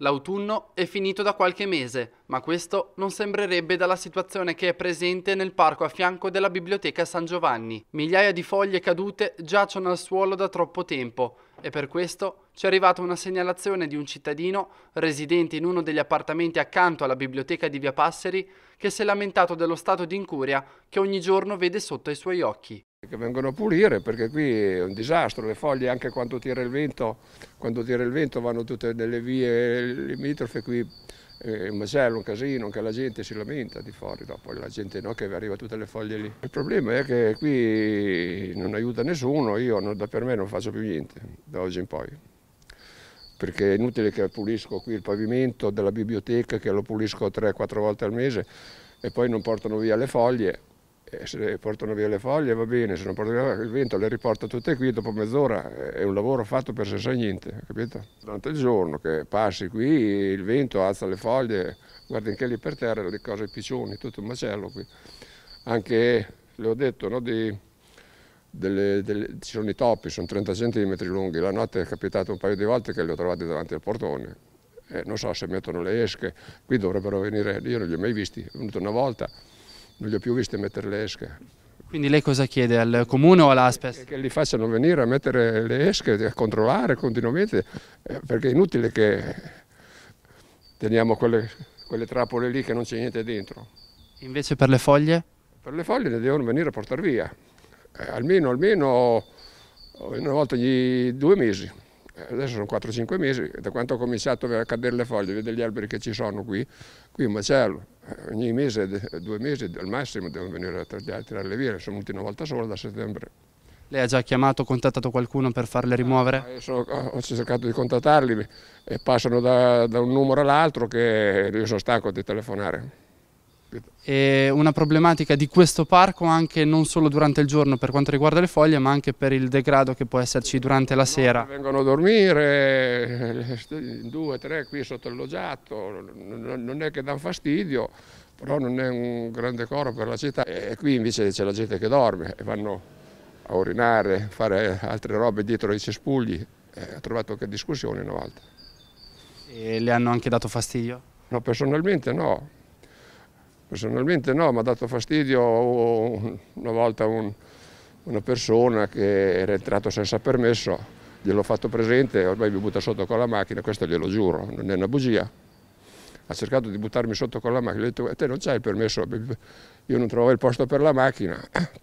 L'autunno è finito da qualche mese, ma questo non sembrerebbe dalla situazione che è presente nel parco a fianco della biblioteca San Giovanni. Migliaia di foglie cadute giacciono al suolo da troppo tempo e per questo ci è arrivata una segnalazione di un cittadino residente in uno degli appartamenti accanto alla biblioteca di Via Passeri che si è lamentato dello stato di incuria che ogni giorno vede sotto i suoi occhi che vengono a pulire perché qui è un disastro, le foglie anche quando tira il vento, tira il vento vanno tutte nelle vie limitrofe qui è un macello, un casino, anche la gente si lamenta di fuori, dopo la gente no, che arriva tutte le foglie lì. Il problema è che qui non aiuta nessuno, io non, per me non faccio più niente da oggi in poi, perché è inutile che pulisco qui il pavimento della biblioteca, che lo pulisco 3-4 volte al mese e poi non portano via le foglie, eh, se ne portano via le foglie va bene, se non portano via il vento le riporta tutte qui, dopo mezz'ora eh, è un lavoro fatto per se sa niente, capito? Durante il giorno che passi qui, il vento alza le foglie, guarda anche lì per terra le cose, i piccioni, tutto un macello qui. Anche, le ho detto, no, di, delle, delle, ci sono i topi, sono 30 cm lunghi, la notte è capitato un paio di volte che li ho trovati davanti al portone. Eh, non so se mettono le esche, qui dovrebbero venire, io non li ho mai visti, è venuto una volta, non li ho più visti mettere le esche. Quindi lei cosa chiede al comune o all'Aspes? Che li facciano venire a mettere le esche, a controllare continuamente, eh, perché è inutile che teniamo quelle, quelle trappole lì che non c'è niente dentro. Invece per le foglie? Per le foglie le devono venire a portare via, eh, almeno, almeno eh, una volta ogni due mesi. Eh, adesso sono 4-5 mesi, da quando ho cominciato a cadere le foglie, vede gli alberi che ci sono qui, qui un macello, eh, ogni mese, due mesi al massimo devono venire a tirare le vie, sono venuti una volta sola da settembre. Lei ha già chiamato, contattato qualcuno per farle rimuovere? Ah, ho cercato di contattarli e passano da, da un numero all'altro che io sono stanco di telefonare è una problematica di questo parco anche non solo durante il giorno per quanto riguarda le foglie ma anche per il degrado che può esserci durante la sera. Vengono a dormire, eh, due, tre qui sotto il loggiato, non è che dà fastidio, però non è un grande coro per la città e qui invece c'è la gente che dorme e vanno a urinare, fare altre robe dietro ai cespugli, eh, ho trovato che discussione una volta. E le hanno anche dato fastidio? No, personalmente no, Personalmente no, mi ha dato fastidio una volta un, una persona che era entrato senza permesso, gliel'ho fatto presente, ormai mi butta sotto con la macchina, questo glielo giuro, non è una bugia. Ha cercato di buttarmi sotto con la macchina, gli ho detto, eh, te non c'hai il permesso, io non trovavo il posto per la macchina.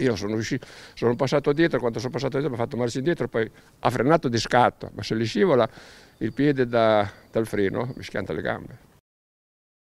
Io sono, uscito, sono passato dietro, quando sono passato dietro mi ha fatto marci indietro, poi ha frenato di scatto, ma se gli scivola il piede da, dal freno mi schianta le gambe.